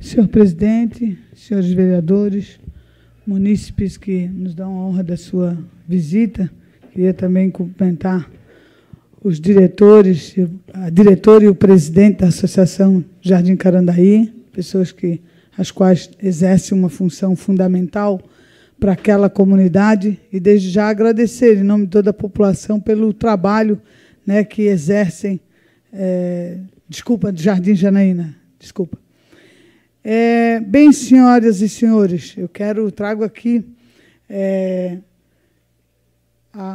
Senhor presidente, senhores vereadores, munícipes que nos dão a honra da sua visita, queria também cumprimentar os diretores, a diretora e o presidente da Associação Jardim Carandaí, pessoas que as quais exercem uma função fundamental para aquela comunidade e desde já agradecer em nome de toda a população pelo trabalho, né, que exercem. É, desculpa, Jardim Janaína, desculpa é, bem, senhoras e senhores, eu quero trago aqui é,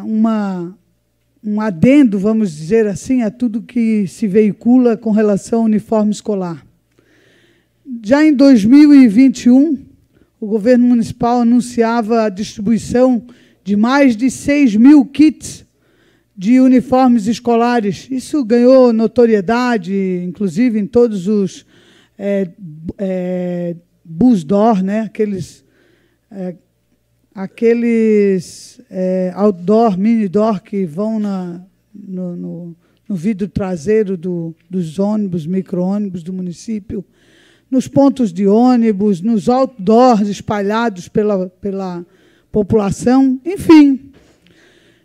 uma, um adendo, vamos dizer assim, a tudo que se veicula com relação ao uniforme escolar. Já em 2021, o governo municipal anunciava a distribuição de mais de 6 mil kits de uniformes escolares. Isso ganhou notoriedade, inclusive, em todos os é, é, busdor, né? aqueles, é, aqueles é, outdoor, mini door que vão na, no, no, no vidro traseiro do, dos ônibus, micro-ônibus do município, nos pontos de ônibus, nos outdoors espalhados pela, pela população, enfim.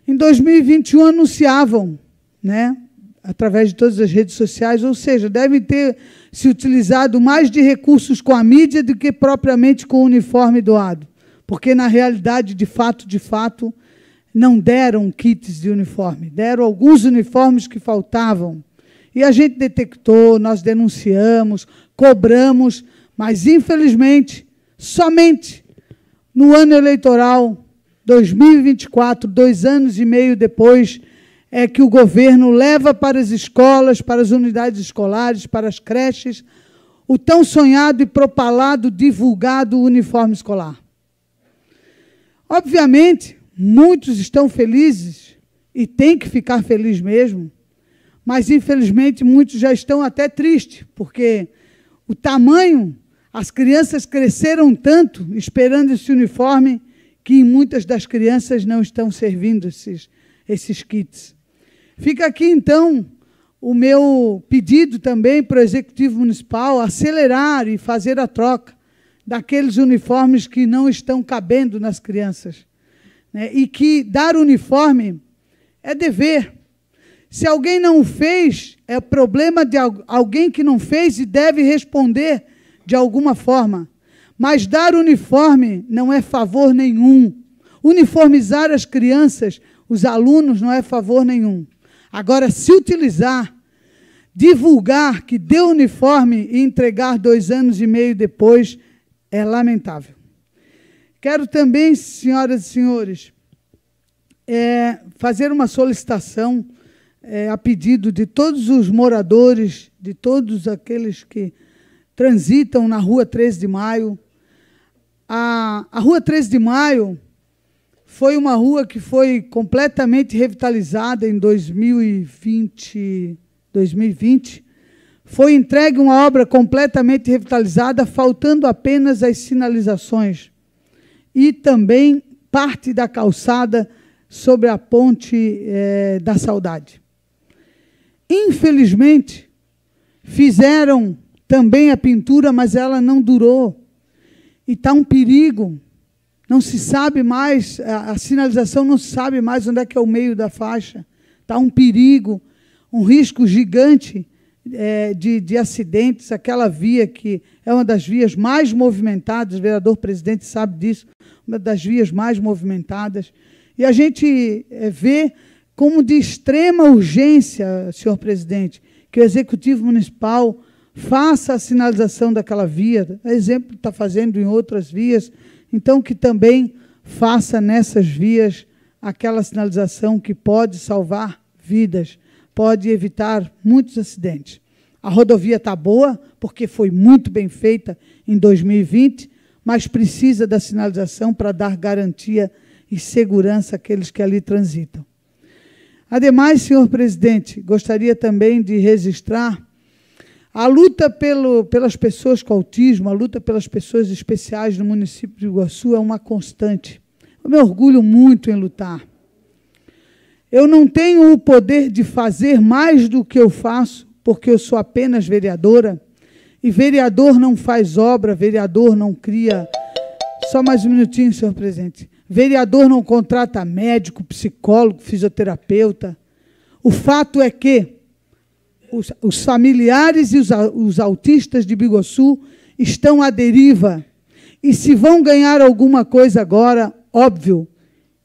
Em 2021 anunciavam, né, através de todas as redes sociais, ou seja, devem ter se utilizado mais de recursos com a mídia do que propriamente com o uniforme doado. Porque, na realidade, de fato, de fato, não deram kits de uniforme, deram alguns uniformes que faltavam. E a gente detectou, nós denunciamos, cobramos, mas, infelizmente, somente no ano eleitoral 2024, dois anos e meio depois é, que o governo leva para as escolas, para as unidades escolares, para as creches, o tão sonhado e propalado, divulgado uniforme escolar. Obviamente, muitos estão felizes e têm que ficar felizes mesmo, mas infelizmente muitos já estão até tristes, porque o tamanho, as crianças cresceram tanto esperando esse uniforme que muitas das crianças não estão servindo esses, esses kits. Fica aqui então o meu pedido também para o Executivo Municipal acelerar e fazer a troca daqueles uniformes que não estão cabendo nas crianças. Né? E que dar uniforme é dever. Se alguém não fez, é problema de alguém que não fez e deve responder de alguma forma. Mas dar uniforme não é favor nenhum. Uniformizar as crianças, os alunos, não é favor nenhum. Agora, se utilizar, divulgar que deu uniforme e entregar dois anos e meio depois é lamentável. Quero também, senhoras e senhores, é, fazer uma solicitação é, a pedido de todos os moradores, de todos aqueles que transitam na Rua 13 de Maio. A, a Rua 13 de Maio foi uma rua que foi completamente revitalizada em 2020. 2020. Foi entregue uma obra completamente revitalizada, faltando apenas as sinalizações e também parte da calçada sobre a ponte é, da saudade. Infelizmente, fizeram também a pintura, mas ela não durou. E está um perigo não se sabe mais, a, sinalização não se sabe mais onde é que é o meio da faixa. Está um perigo, um risco gigante é, de, de acidentes. Aquela via que é uma das vias mais movimentadas, o vereador presidente sabe disso, uma das vias mais movimentadas. E a gente é, vê como de extrema urgência, senhor presidente, que o Executivo Municipal faça a sinalização daquela via. exemplo está fazendo em outras vias, então, que também faça nessas vias aquela sinalização que pode salvar vidas, pode evitar muitos acidentes. A rodovia está boa, porque foi muito bem feita em 2020, mas precisa da sinalização para dar garantia e segurança àqueles que ali transitam. Ademais, senhor presidente, gostaria também de registrar a luta pelo, pelas pessoas com autismo, a luta pelas pessoas especiais no município de Iguaçu é uma constante. Eu me orgulho muito em lutar. Eu não tenho o poder de fazer mais do que eu faço, porque eu sou apenas vereadora. E vereador não faz obra, vereador não cria. Só mais um minutinho, senhor presidente. Vereador não contrata médico, psicólogo, fisioterapeuta. O fato é que os, os familiares e os, os autistas de Bigossu estão à deriva. E se vão ganhar alguma coisa agora, óbvio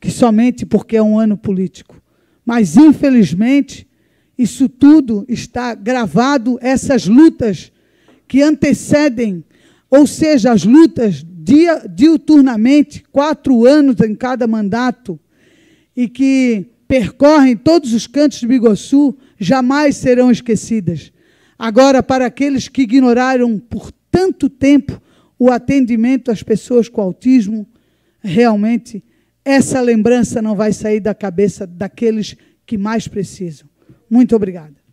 que somente porque é um ano político. Mas, infelizmente, isso tudo está gravado, essas lutas que antecedem, ou seja, as lutas dia, diuturnamente, quatro anos em cada mandato, e que percorrem todos os cantos de Bigossu jamais serão esquecidas. Agora, para aqueles que ignoraram por tanto tempo o atendimento às pessoas com autismo, realmente essa lembrança não vai sair da cabeça daqueles que mais precisam. Muito obrigada.